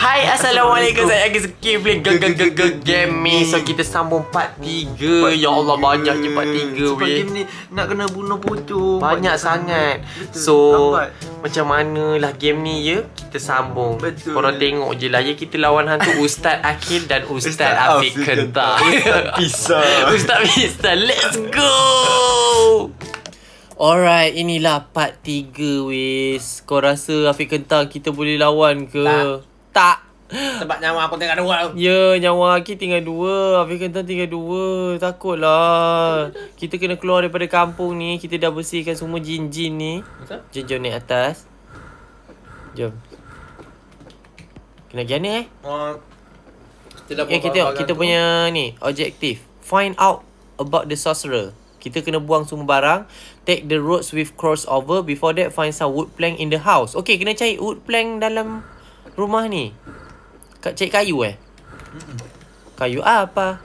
Hai Assalamualaikum Saya Agis Kim Play Gagagaga Game So kita sambung part 3 Ya Allah banyak je part 3 Sebab game ni Nak kena bunuh pucuk banyak, sangat So macam mana lah game ni ya Kita sambung Korang tengok je lah ya Kita lawan hantu Ustaz Akhil Dan Ustaz, Ustaz Afiq Kentar Ustaz Pisa Ustaz Pisa Let's go Alright, inilah part 3 wis. Kau rasa Afiq Kentang kita boleh lawan ke? Tak tak sebab nyawa aku tinggal dua Ya yeah, nyawa aku tinggal dua Afiq kentang tinggal dua Takutlah Kita kena keluar daripada kampung ni Kita dah bersihkan semua jin-jin ni Jom jom naik atas Jom Kena gian eh uh, kita, yeah, kita, kita punya ni Objektif Find out about the sorcerer kita kena buang semua barang Take the roads with crossover Before that find some wood plank in the house Okay kena cari wood plank dalam rumah ni? Kak cek kayu eh? Kayu apa?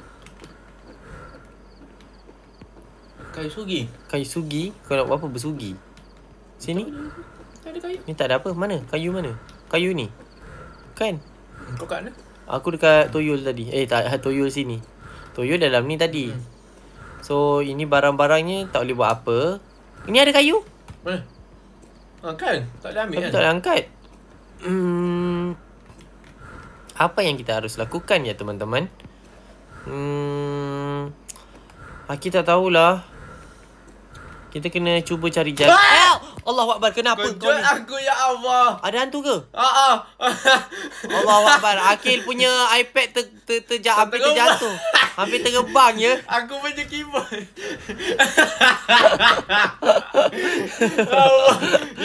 Kayu sugi. Kayu sugi? Kau nak buat apa bersugi? Sini? Tak ada kayu. Ni tak ada apa. Mana? Kayu mana? Kayu ni? Kan? Kau kat mana? Aku dekat tuyul tadi. Eh tak, eh, tuyul sini. Tuyul dalam ni tadi. Hmm. So, ini barang-barangnya tak boleh buat apa. Ini ada kayu. Boleh. Ah, angkat. Tak boleh ambil Tapi kan? Tak boleh angkat. Hmm apa yang kita harus lakukan ya teman-teman? Hmm, kita tahulah. Kita kena cuba cari jalan. Ah! Eh, Allah Akbar, kenapa kau ni? aku, ya Allah. Ada hantu ke? Ah, ah. Allah Akbar, Akil punya iPad ter, ter, ter, ter, hampir terjatuh. Hampir terbang ya. Aku punya keyboard.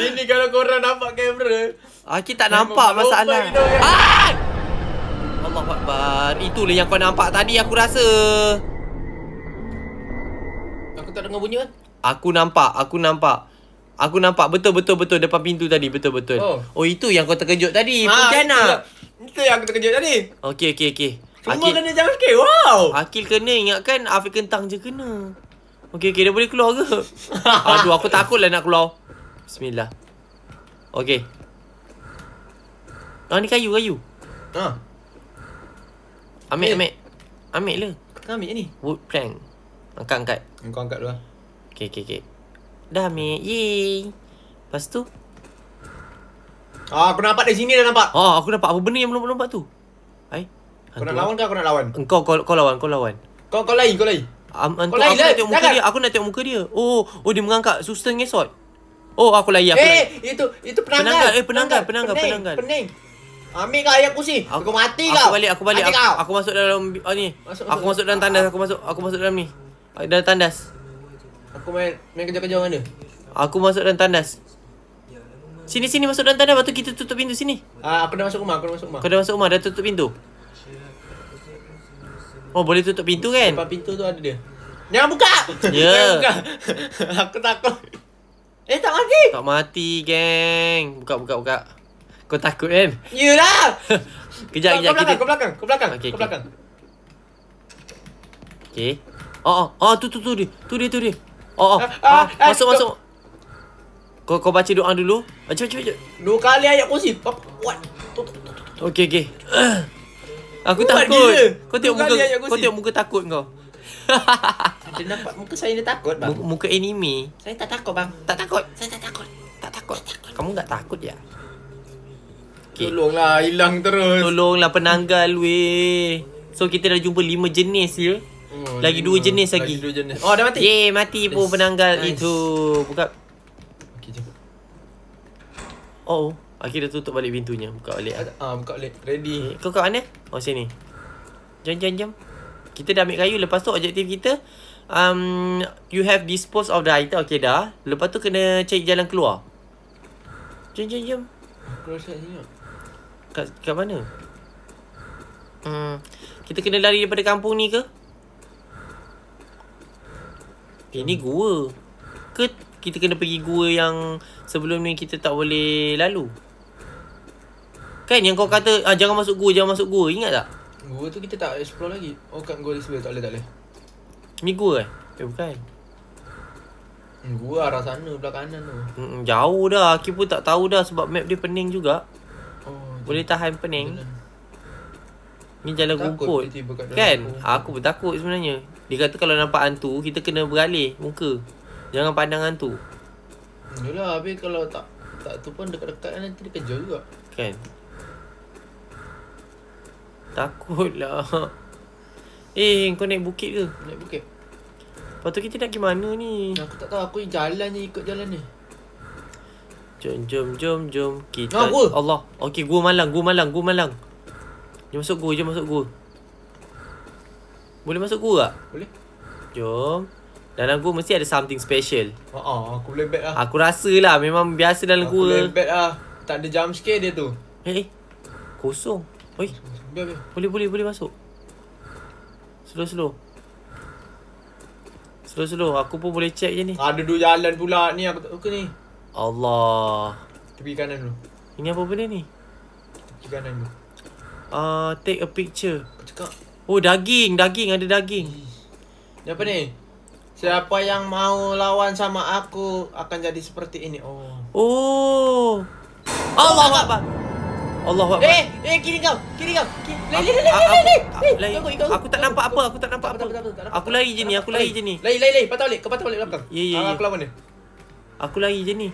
Ini kalau korang nampak kamera. Akil tak nampak masalah. Kan? Ah! Allahuakbar. Itulah yang kau nampak tadi aku rasa. Aku tak dengar bunyi kan? Aku nampak, aku nampak. Aku nampak betul-betul betul depan pintu tadi, betul-betul. Oh. oh, itu yang kau terkejut tadi. Ha, ah, Pontiana. Itu yang aku terkejut tadi. Okey, okey, okey. Semua Akil. kena jangan sikit. Wow. Akil kena ingatkan Afi kentang je kena. Okey, okey, dia boleh keluar ke? Aduh, aku takutlah nak keluar. Bismillah. Okey. Ah, ni kayu, kayu. Ha. Ambil, eh. ambil. Ambil lah. Kau ambil ni. Wood plank. Angkat, angkat. Kau angkat dulu lah. Okay, okay, okay. Dah ambil. Yeay. Lepas tu. Ah, aku nampak dari sini dah nampak. Ah, aku nampak apa benda yang belum nampak tu. Hai. Kau nak lawan ke aku nak lawan? Engkau, kau, kau lawan, kau lawan. Kau, kau lari, kau lari. Um, kau lari aku lah. nak tengok muka dia, aku nak tengok muka dia. Oh, oh dia mengangkat susten ngesot. Oh, aku lari, aku eh, lari. Eh, itu, itu penanggal. eh, penanggal, penanggal, penanggal. pening. penanggal. Ambil kau ayam kursi. Aku, aku mati aku kau. Aku balik, aku balik. Aku, aku, aku masuk dalam oh, ni. Masuk, aku masuk, dalam tandas, aku masuk aku masuk dalam ni. Dalam tandas. Aku main main kejar-kejar mana? Aku masuk dalam tandas. Sini sini masuk dalam tandas, waktu kita tutup pintu sini. Ah, uh, aku dah masuk rumah, aku dah masuk rumah. Kau dah masuk rumah, dah tutup pintu. Oh, boleh tutup pintu kan? Depan pintu tu ada dia. Jangan buka. Ya. Yeah. buka. aku takut. Eh, tak mati. Tak mati, geng. Buka buka buka. Kau takut kan? Yelah! kejap, kejap. Kau belakang, kau belakang. Kau belakang, okay, kau belakang. Okay. Oh, oh, oh, tu, tu, tu dia. Tu dia, tu dia. Oh, oh, ah, ah, oh, masuk, ah, masuk. Kau, kau baca doa dulu. Baca, baca, baca. Dua kali ayat kursi. Buat. Okay, okay. Aku Buat takut. Kau tengok muka, kau tengok muka takut kau. Dia nampak muka saya dia takut bang. Muka, muka anime. Saya tak takut bang. Tak takut. Saya tak takut. Tak takut. Kamu tak takut ya? sikit Tolonglah hilang terus Tolonglah penanggal weh So kita dah jumpa lima jenis ya oh, Lagi dua jenis lagi, lagi dua jenis. Oh dah mati Yeay mati yes. pun penanggal nice. itu Buka Okay oh, oh Akhirnya tutup balik pintunya Buka balik Ah uh, Buka balik Ready okay. Kau kat mana? Oh sini Jom jom jom Kita dah ambil kayu Lepas tu objektif kita um, You have disposed of the item Okay dah Lepas tu kena cari jalan keluar Jom jom jom Keluar sini Kat, kat mana? Hmm, kita kena lari daripada kampung ni ke? Ini eh, gua. Ke kita kena pergi gua yang sebelum ni kita tak boleh lalu? Kan yang kau kata ah, jangan masuk gua, jangan masuk gua. Ingat tak? Gua tu kita tak explore lagi. Oh kat gua sebelah tak boleh tak boleh. Ni gua eh? Eh bukan. Hmm, gua arah sana belakang kanan tu. Hmm, jauh dah. Aku pun tak tahu dah sebab map dia pening juga. Boleh tahan pening Ni jalan rumput Kan aku. Ah, aku pun takut sebenarnya Dia kata kalau nampak hantu Kita kena beralih Muka Jangan pandang hantu Yelah Habis kalau tak Tak tu pun dekat-dekat kan, Nanti dia kejar juga Kan Takutlah Eh kau naik bukit ke Naik bukit Lepas tu kita nak pergi mana ni Aku tak tahu Aku jalan je ikut jalan ni Jom, jom, jom, jom. Kita... Ah, gua. Allah. okay gua malang, gua malang, gua malang. Jom masuk gua, jom masuk gua. Boleh masuk gua tak? Boleh. Jom. Dalam gua mesti ada something special. Haa, ha, uh-uh, aku boleh bet lah. Aku rasa lah, memang biasa dalam aku gua. Aku boleh bet lah. Tak ada jump scare dia tu. Eh, hey, eh. kosong. Oi. Biar, Boleh, boleh, boleh masuk. Slow, slow. Slow, slow. Aku pun boleh check je ni. Ada dua jalan pula ni. Aku tak suka ni. Allah Tepi kanan tu Ini apa benda ni? Tepi kanan tu uh, ah, Take a picture Aku cakap Oh daging, daging ada daging Ini apa ni? Siapa yang mau lawan sama aku akan jadi seperti ini Oh Oh Allah oh, apa? Allah apa? Eh, eh kiri kau, kiri kau Lari, lari, lari, lari, lari Lari, aku tak nampak apa, aku tak nampak apa Aku lari je ni, aku lari je ni Lari, lari, lari, patah balik, kau patah balik belakang Ya, ya, ah, ya Aku lawan dia Aku lari je ni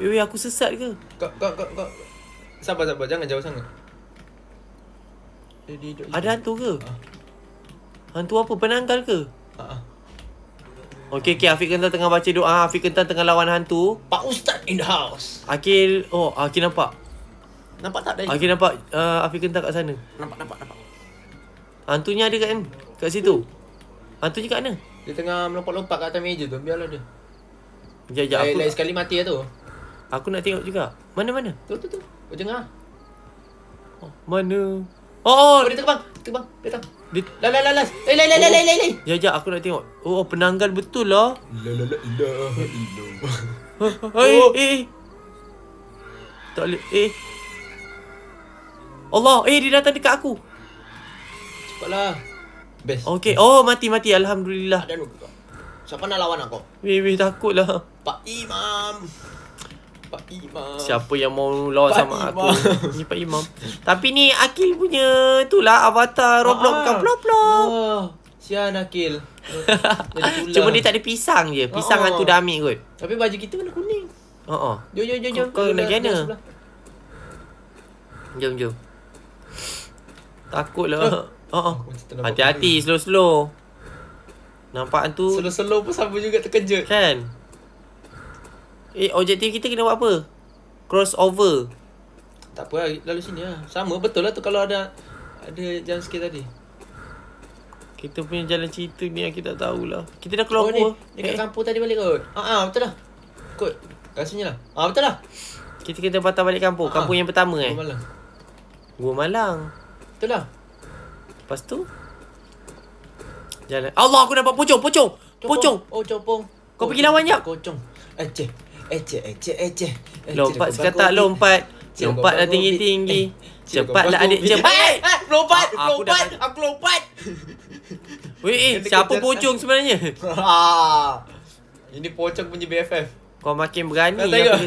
Weh weh aku sesat ke? Kau kau kau kau Sabar sabar jangan jauh sangat Ada hantu ke? Ha. Hantu apa? Penanggal ke? Ha. Okey okey Afiq Kentang tengah baca doa Afiq Kentang tengah lawan hantu Pak Ustaz in the house Akil Oh Akil nampak Nampak tak dah Akil nampak uh, Afiq Kentang kat sana Nampak nampak nampak Hantunya ada kat kan? Kat situ Hantunya kat mana? Dia tengah melompat-lompat kat atas meja tu. Biarlah dia. Ya, ya, lain, aku sekali mati lah tu. Aku nak tengok juga. Mana-mana? Tu, tu, tu. Oh, tengah. Oh, mana? Oh, oh, oh dia terbang. Terbang. Datang. Dia... La la la la. Eh, lay lay lay lay lay. Ya, ya, aku nak tengok. Oh, oh penanggal betul lah. La la la la. Hai, eh, oh. eh, eh. Tak boleh. Eh. Allah, eh dia datang dekat aku. Cepatlah. Best. Okay. Oh, mati mati. Alhamdulillah. Ada dulu. Siapa nak lawan aku? Weh, weh, lah. Pak Imam. Pak Imam. Siapa yang mau lawan Pak sama Imam. aku? ni Pak Imam. Tapi ni Akil punya itulah avatar Roblox ah. kan plop plop. Oh, sian Akil. Cuma dia tak ada pisang je. Pisang ah. hantu dami. kot. Tapi baju kita kena kuning. oh, oh. Jom jom jom jom. Kau nak kena. Jom jom. Takutlah. Oh. Oh, oh. Hati-hati, slow-slow. Nampak tu. Slow-slow pun sama juga terkejut. Kan? Eh, objektif kita kena buat apa? Crossover. Tak apa, lalu sini lah. Sama, betul lah tu kalau ada ada jalan sikit tadi. Kita punya jalan cerita ni yang kita tahulah. Kita dah keluar oh, ni. Dekat eh. kampung tadi balik kot. Ah, ah betul lah. Kot. Rasanya lah. Ah, betul lah. Kita kena patah balik kampung. Ah, kampung ah. yang pertama eh. Gua Malang. Gua Malang. Betul lah. Lepas tu Jalan Allah aku nampak pocong pocong Pocong Oh copong Kau oh, pergi lawan jap Pocong Eceh Eceh Eceh Eceh Lompat sekatak lompat Lompatlah tinggi-tinggi eh, Cepatlah adik cepat Eh, eh, eh. lompat Lompat Aku lompat Weh eh siapa pocong sebenarnya ah. Ini pocong punya BFF kau makin berani Kau tengok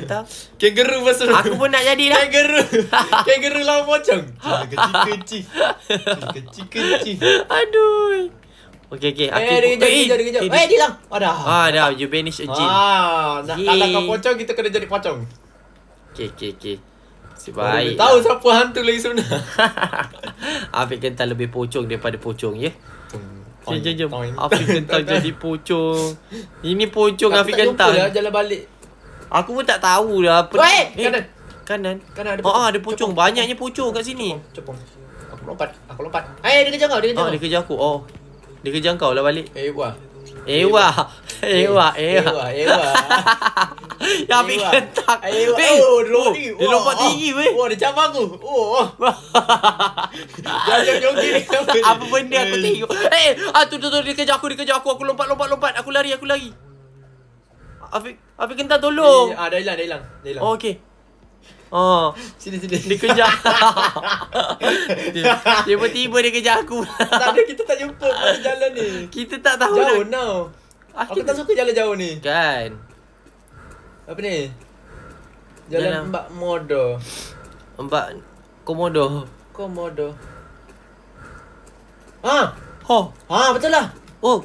Kangaroo pasal aku, pun nak jadi dah Kangaroo Kangaroo lawan pocong Kecik-kecik Aduh Okay, okay. Eh, aku... dia kejap, dia kejap, Eh, eh dia lang. Ada. Ah, dah. You banish a jin. Ah, nak kalah kau pocong, kita kena jadi pocong. Okay, okay, okay. Si baik. Tahu siapa hantu lagi sebenarnya. Afik kental lebih pocong daripada pocong, ya? Yeah? Hmm. Jom, Afiq Kentang jadi pocong. Ini pocong Afiq Kentang. tak jumpa lah, jalan balik. Aku pun tak tahu lah. apa. Wait! Eh, kanan. Kanan. Kanan ada Oh, ah, ada pocong. Cepong. Banyaknya pocong kat sini. Cepong. Cepong. Aku lompat. Aku lompat. Eh, dia kejar kau. Dia kejar ah, kau. Dia kejar aku. Oh. Dia kejar kau lah balik. Eh, buah. Ewa. Ewa, Ewa. Ewa, Ewa. Yang ambil kentang. Ewa. Oh, oh, dia lompat oh, tinggi. Dia oh, oh. weh. Oh, dia cabar aku. Oh, oh. Jangan jongki Apa benda aku tengok. Eh, ah, tu, tu, tu. Dia kejar aku, dia kejar aku. Aku lompat, lompat, lompat. Aku lari, aku lari. Afiq, Afiq kentang tolong. Eh, ah, dah hilang, dah hilang. Dah hilang. Oh, okay. Oh. Sini sini. Dia kejar. Tiba-tiba dia kejar aku. tak ada kita tak jumpa pada jalan ni. Kita tak tahu. Jauh nak... now. Aku tak suka jalan jauh ni. Kan. Apa ni? Jalan, jalan. Mbak Modo. Mbak Komodo. Komodo. Ha. Ah. Oh. Ha, ah, betul lah. Oh.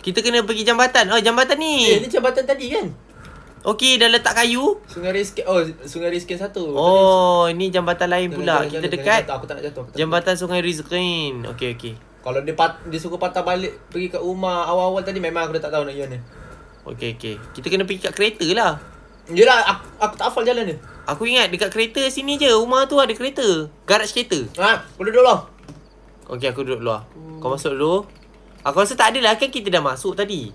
Kita kena pergi jambatan. Oh, jambatan ni. Eh, ni jambatan tadi kan? Okey, dah letak kayu. Sungai Riske, Oh, Sungai Riske satu. Oh, ini jambatan lain pula. Jangan, Kita jangan, dekat. Jangan, aku tak nak jatuh. Tak jambatan jatuh. Sungai Riskin. Okey, okey. Kalau dia, pat, dia suka patah balik pergi kat rumah awal-awal tadi, memang aku dah tak tahu nak jalan ni Okey, okey. Kita kena pergi kat kereta lah. Yelah, aku, aku tak hafal jalan ni Aku ingat dekat kereta sini je. Rumah tu ada kereta. Garaj kereta. Ha, aku duduk luar. Okey, aku duduk luar. Hmm. Kau masuk dulu. Aku rasa tak ada lah kan kita dah masuk tadi.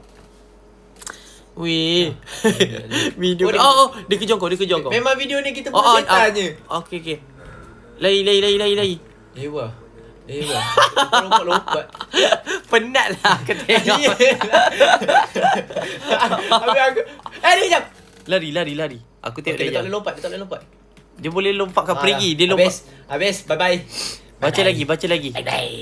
Weh Video oh, dia, oh, oh, dia kejar kau, dia kejar kau Memang video ni kita buat oh, cerita oh, ah, je ah, Okay, okay Lai lai lai lai lari Lewa eh, Lewa eh, Lompat-lompat Penat lah aku tengok ya. Habis aku Eh, dia kejar Lari, lari, lari Aku tengok okay, dia, dia tak boleh lompat, dia tak boleh lompat Dia boleh lompat kat ah, perigi Dia lompat Habis, bye-bye Baca lagi, baca lagi Bye-bye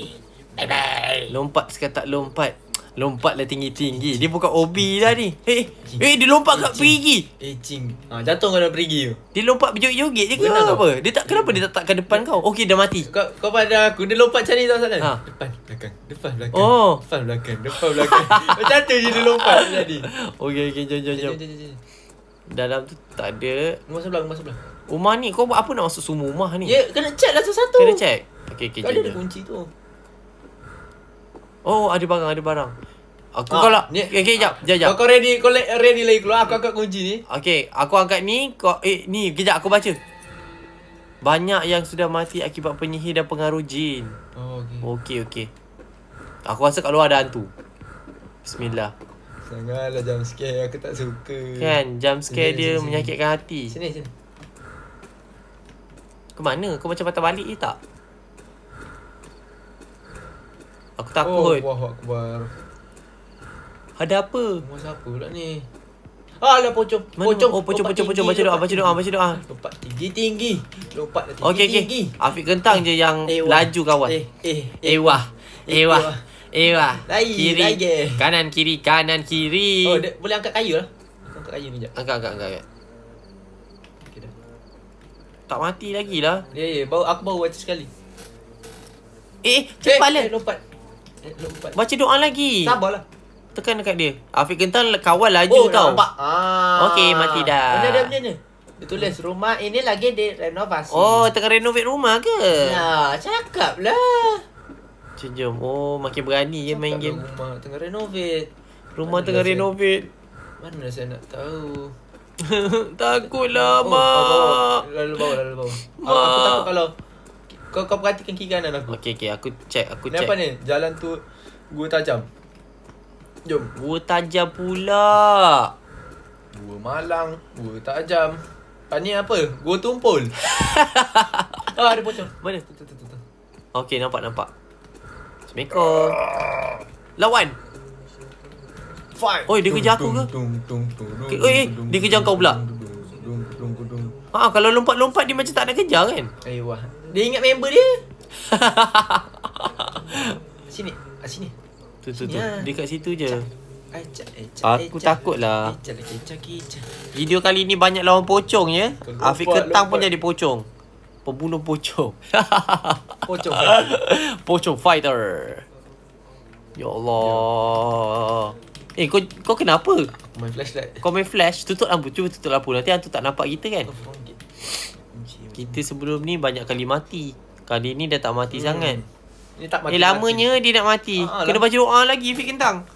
Bye-bye Lompat sekatak lompat Lompatlah tinggi-tinggi. Dia bukan ob dah ni. Eh, eh, eh dia lompat kat perigi. Eching. Ha, jatuh kau perigi tu. Dia lompat berjoget-joget je ke apa? Kau? Dia tak kenapa dia tak tak ke depan kau? Okey dah mati. Kau kau pada aku dia lompat cari tahu salah. Ha. Depan belakang. Depan belakang. Oh. Depan belakang. Depan belakang. Macam tu je dia lompat tadi. Okey okey jom jom jom. Dalam tu tak ada. Rumah belakang, rumah belakang. Rumah ni kau buat apa nak masuk semua rumah ni? Ya, kena check lah satu-satu. Kena check. Okey okey. Kau ada kunci tu. Oh, ada barang, ada barang. Aku ah, kalau ni, Okay, jap, jap, jap. Kau ready, kau ready lagi keluar. Aku angkat kunci ni. Okay, aku angkat ni. Kau, eh, ni, kejap, aku baca. Banyak yang sudah mati akibat penyihir dan pengaruh jin. Oh, okay. Okay, okay. Aku rasa kat luar ada hantu. Bismillah. Janganlah jump scare. Aku tak suka. Kan, jump scare sini, dia sini. menyakitkan hati. Sini, sini. Ke mana? Kau macam patah balik je tak? aku takut. Oh, Allahu akbar. Ada apa? Mau siapa pula ni? Ah, ada pocong. Mana? Pocong. Oh, pocong, pocong, pocong. Baca doa, baca doa, baca doa. Lompat tinggi, tinggi. Lompat tinggi, okay, okay. tinggi. Afiq kentang je yang Ewa. Eh, laju kawan. Eh, eh. eh. Ewah. Eh, Ewah. Ewah. Lagi, kiri. Kanan, kiri, kanan, kiri. Oh, boleh angkat kayu lah. Angkat kayu ni jap. Angkat, angkat, angkat. angkat. Tak mati lagi lah. Ya, yeah, ya. Yeah. Aku baru baca sekali. Eh, cepatlah. Eh, lah. eh, lompat. Eh, Baca doa lagi. Sabarlah. Tekan dekat dia. Afiq Kental kawal laju oh, tau. Oh, nampak. Ah. Okey, mati dah. Mana dia punya ni? Ditulis hmm. rumah ini lagi di renovasi. Oh, tengah renovate rumah ke? Ya, cakap lah. Jom, Oh, makin berani cakap je main game. Rumah tengah renovate. Rumah Mana tengah renovate. Mana saya nak tahu. Takutlah, oh, Mak. lalu bawah, lalu bawah. Ma. Aku takut kalau kau kau perhatikan kiri kanan aku. Okey okey aku check aku ni check. Apa ni? Jalan tu gua tajam. Jom. Gua tajam pula. Gua malang, gua tajam. Kan ni apa? Gua tumpul. Ah oh, ada pocong. Mana? Tu tu tu tu. Okey nampak nampak. Assalamualaikum. Lawan. Fight. Oi, dia kejar aku ke? Tung tung tung. Okay. Oi, eh, dia kejar kau pula. Ha, kalau lompat-lompat dia macam tak nak kejar kan? Eh, dia ingat member dia Sini ah, Sini Tu tu tu ah. Dekat situ je Ecah, eh, ecah, aku eh, takut lah eh, Video kali ni banyak lawan pocong ya Kegupat, Ketang lupat. pun jadi pocong Pembunuh pocong Pocong fighter Pocong fighter Ya Allah Eh kau, kau kenapa? Main flashlight Kau main flash Tutup lampu Cuba tutup lampu Nanti hantu tak nampak kita kan oh, kita sebelum ni banyak kali mati. Kali ni dia tak mati hmm. sangat. Dia tak mati. Eh lamanya mati. dia nak mati. Ha, kena lah. baca doa lagi Fik Kentang.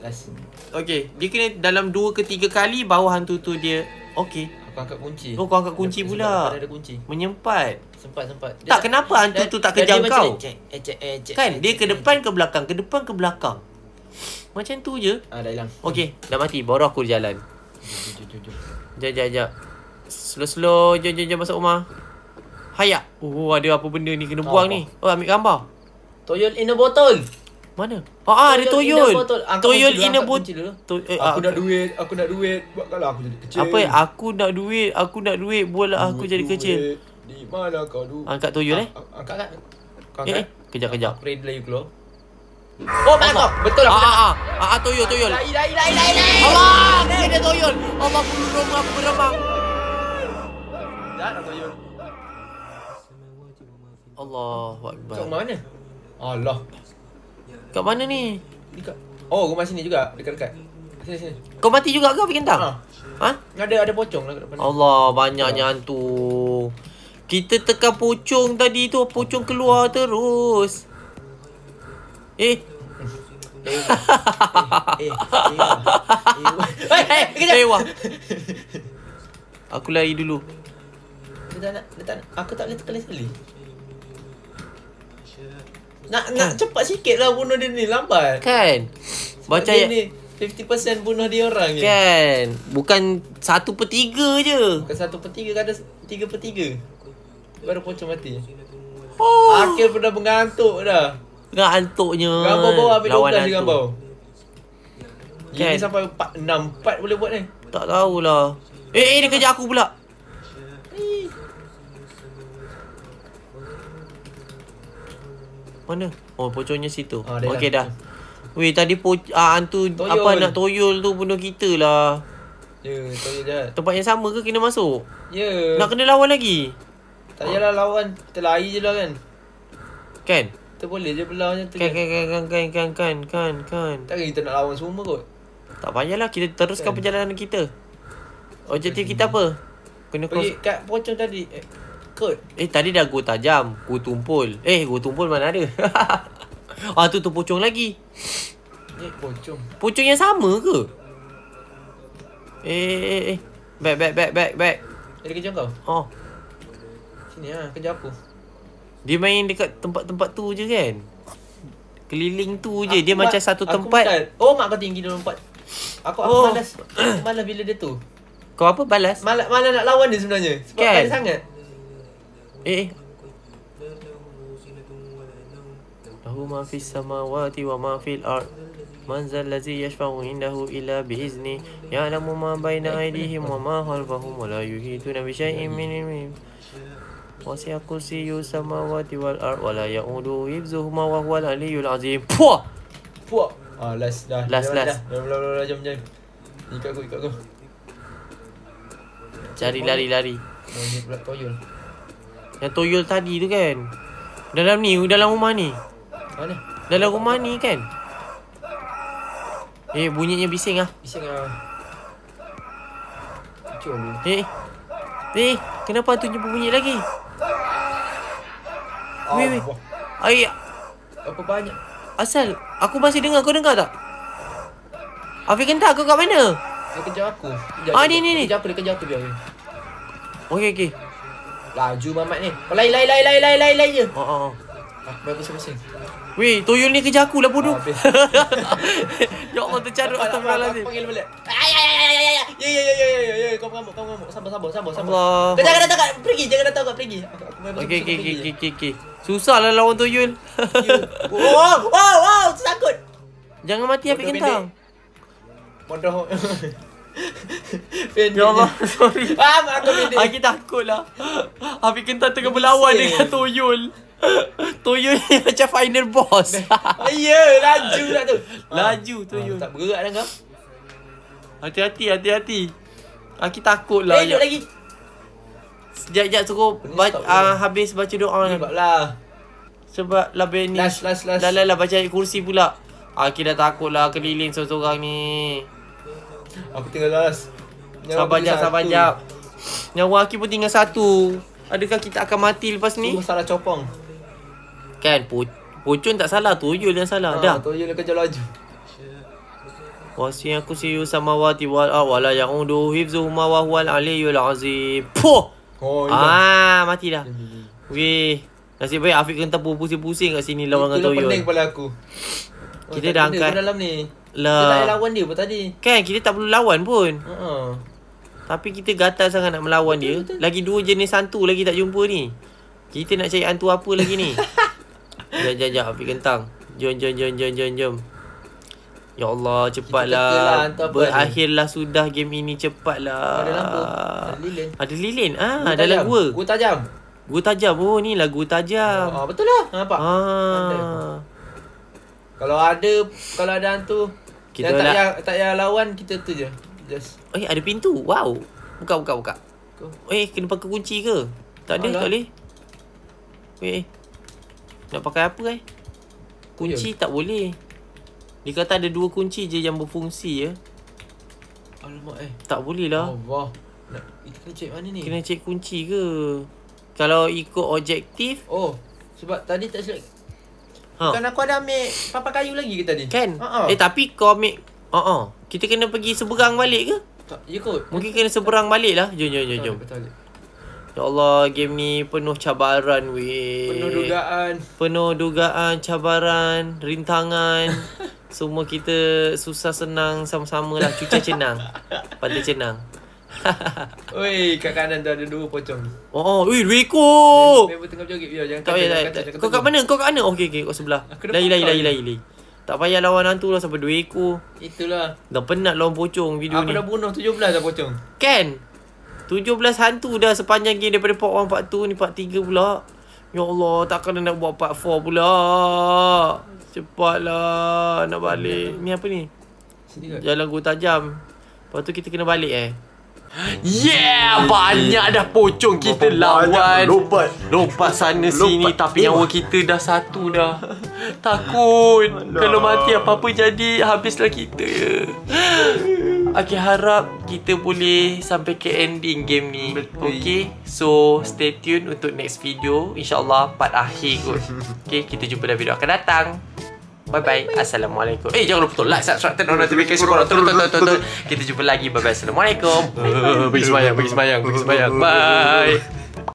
Last. Okey, dia kena dalam dua ke 3 kali bawa hantu tu dia. Okey. Aku angkat kunci. Oh, kau angkat kunci dia, pula. Sempat, ada kunci. Menyempat. Sempat sempat. Dia tak, tak kenapa hantu dah, tu tak kejar kau? Macam, eh, ecek, ecek, eh, ecek, eh, kan ecek, dia ke depan ke belakang, ke depan ke belakang. Macam tu je. Ah, dah hilang. Okey, dah mati. Baru aku jalan. Jom, jom, jom. Jom, jom, jom. Slow-slow. jom, jom masuk rumah. Hayat. Oh, ada apa benda ni kena tak buang apa. ni. Oh, ambil gambar. Toyol in a bottle. Mana? Ha ah, ada toyol. Toyol in a bottle. Ah, eh, aku, ah, aku nak duit, aku nak duit buat aku jadi kecil. Apa? Ya? Aku nak duit, aku nak duit buatlah aku duit jadi duit. kecil. Di mana kau duit? Angkat toyol eh. Angkat angkat. Lah. Eh, eh. kejap kejap. Pray dia lah you keluar. Oh, oh tak Betul lah, aku. Ah, ah, ah, toyol. toyo, toyo. Lai, lai, lai, lai, Allah, ini toyol. toyo. Allah, aku berumah, aku berumah. Dah, dah Allahuakbar. Kat mana? Allah. Kat mana ni? Dekat. Oh, rumah sini juga, dekat-dekat. Sini, sini. Kau mati juga ke pergi entah? Ha. ha? Ada ada pocong lah kat depan. Allah, banyaknya Allah. hantu. Kita tekan pocong tadi tu, pocong keluar terus. Eh, Eh, eh, eh, eh, eh, eh, eh, Aku lari dulu. Aku tak boleh tekan sekali. Nak kan. nak cepat sikit lah bunuh dia ni lambat. Kan. Baca dia ya- ni 50% bunuh dia orang je. Kan. Bukan 1 per 3 je. Bukan 1 per 3 kan ada 3 per 3. Baru pocong mati. Oh. Akhir pun dah mengantuk dah. Mengantuknya. Gambar bawah ambil lawan dia gambar. Kan. Ini sampai 4, 6, 4 boleh buat ni. Tak tahulah. Eh, eh dia kejar aku pula. Mana? Oh, pocongnya situ. Ah, Okey dah. Weh, tadi po ah, hantu toyol. apa nak toyol tu bunuh kita lah. Ya, yeah, toyol jahat. Tempat yang sama ke kena masuk? Ya. Yeah. Nak kena lawan lagi? Tak payahlah ah. lawan. Kita lari je lah kan. Kan? Kita boleh je belah macam Kan, kan, kan, kan, kan, kan, kan, kan, kan. Tak kita nak lawan semua kot. Tak payahlah. Kita teruskan kan. perjalanan kita. Objektif kita hmm. apa? Kena Pergi kat pocong tadi. Eh takut. Eh tadi dah gua tajam, gua tumpul. Eh gua tumpul mana ada? ah tu tu pocong lagi. Eh pocong. Pocong yang sama ke? Eh eh eh. eh. Back back back back back. Jadi kejar kau. Oh. Sini ah, kejar aku. Dia main dekat tempat-tempat tu je kan? Keliling tu je. dia mat, macam satu tempat. Mat, oh, mak kau tinggi dia lompat. Aku aku oh. malas. Aku malas bila dia tu. Kau apa balas? Malas malas nak lawan dia sebenarnya. Sebab kan? sangat. ايه له ما في السماوات وما في الأرض من ذا الذي يشفع عنده إلا بإذنه يعلم ما بين أيديهم وما خلفهم ولا يحيطون بشيء من علمهم وسع كرسي السماوات والأرض ولا يؤوده حفظهما وهو العلي العظيم Puah! Puah! Ah, last dah. Last, last. Dah, dah, dah, dah, jom, jom. Ikat aku, ikat aku. Cari lari-lari. Oh, ni pula toyol. Yang toyol tadi tu kan Dalam ni Dalam rumah ni Mana? Dalam rumah ni kan Eh bunyinya bising ah. Bising ah. Cuba. Eh. Eh, kenapa tu nyebut bunyi lagi? Oh, wei, wei. Ai. Apa banyak? Asal aku masih dengar, kau dengar tak? Afi kentak kau kat mana? Dia kejar aku. Kejar ah, ni ni ni. Kejar aku, dia kejar aku dia. Okey okey. Laju mamat ni. Kau lari lari lari lari lari lari lari je. Ha oh, oh, oh. ha. Baik pasal pasal. Weh, tuyul ni kerja aku lah bodoh. Ah, ya Allah tercaduk atas malam ni. Panggil balik. Ay ay ay ay ay. Ye ye ye ye ye. Kau mengamuk, kau mengamuk. Sabar sabar sabar sabar. Allah. jangan datang kat pergi, jangan datang kat pergi. Okey okey okey okey okey. Okay. Susahlah lawan tuyul. Wow wow wow, takut. Jangan mati api kentang. Bodoh. Pendek Ya Allah, sorry. Faham aku pendek. Aku takutlah. Habis kentang tengah berlawan Bisa. dengan tuyul. Tuyul ni macam final boss. Ya, laju lah tu. Laju ah, tuyul. tak bergerak dah kau. Hati-hati, hati-hati. Aku takut lah. Eh, lagi. Sekejap-sekejap suruh ba- uh, habis baca doa. Sebablah. Sebab lah Benny. Last, last, last. Dah lah lah baca kursi pula. Aku dah takut lah keliling seorang-seorang ni. Aku tinggal last. Nyawa sabar jap, sabar jap. Nyawa Aki pun tinggal satu. Adakah kita akan mati lepas ni? Cuma salah copong. Kan, po pocong tak salah. Tuyul yang salah. Ha, Dah. Tuyul yang kerja laju. Wasi aku siyu samawati wal awala ah, yang undu hifzuhuma wa huwal aliyul azim. Puh! Oh, ah, mati dah. Hmm, hmm, hmm. Weh. Nasib baik Afiq kena tepuk pusing-pusing kat sini lawan dengan Toyo. pening kepala aku. kita oh, dah angkat. Kita dalam ni. Lah. Kita tak lawan dia pun tadi. Kan, kita tak perlu lawan pun. Uh -huh. Tapi kita gatal sangat nak melawan betul, dia. Betul. Lagi dua jenis hantu lagi tak jumpa ni. Kita nak cari hantu apa lagi ni? jom, jom, jom. Api kentang. Jom, jom, jom, jom, jom, jom. Ya Allah, cepatlah. Berakhirlah sudah game ini. Cepatlah. Ada lampu. Ada lilin. Ada lilin. Ah, gua dalam gua. Gua tajam. Gua tajam. Oh, ni lagu tajam. Oh, betul lah. Nampak? Ah. Kalau ada, kalau ada hantu. Kita tak, yang, tak yang lawan, kita tu je just Eh ada pintu Wow Buka buka buka Eh kena pakai kunci ke Tak ada Alah. tak boleh Eh, eh. Nak pakai apa eh Kunci okay. Ya. tak boleh Dia kata ada dua kunci je yang berfungsi ya Alamak eh Tak boleh lah Allah Itu kena cek mana ni Kena cek kunci ke Kalau ikut objektif Oh Sebab tadi tak selek Ha. Kan aku ada ambil papan kayu lagi ke tadi? Kan? Uh-uh. Eh tapi kau ambil Ha ah. Kita kena pergi seberang balik ke? Tak, ya kot. Mungkin kena seberang balik lah. Jom, jom, jom, jom. Ya Allah, game ni penuh cabaran weh. Penuh dugaan. Penuh dugaan, cabaran, rintangan. Semua kita susah senang sama-sama lah. Cucah cenang. Pantai cenang. Oi, kat kanan tu ada dua pocong. Oh, oh, wei, dua ekor. Member tengah joget. Ya, jangan kata. Ya, ya, kau kat mana? Kau kat mana? Okey, okey, kau sebelah. Lai, lai, lai, lai, lai. Tak payah lawan hantu lah sampai 2 ekor. Itulah. Dah penat lawan pocong video Aku ni. Aku dah bunuh 17 lah pocong. Kan? 17 hantu dah sepanjang game daripada part 1, part 2 ni part 3 pula. Ya Allah, takkan nak buat part 4 pula. Cepatlah nak balik. Ni apa ni? Jalan gua tajam. Lepas tu kita kena balik eh. Yeah, banyak dah pocong kita lawan. Lompat. Lompat sana sini tapi nyawa kita dah satu dah. Takut Alah. Kalau mati apa-apa jadi Habislah kita Okay harap Kita boleh Sampai ke ending game ni Betul. Okay So stay tune Untuk next video InsyaAllah Part akhir kot Okay kita jumpa dalam video akan datang Bye-bye Assalamualaikum Eh jangan lupa tu like Subscribe Turn on notification Kita jumpa lagi Bye-bye Assalamualaikum Bagi semayang Bagi semayang Bagi semayang Bye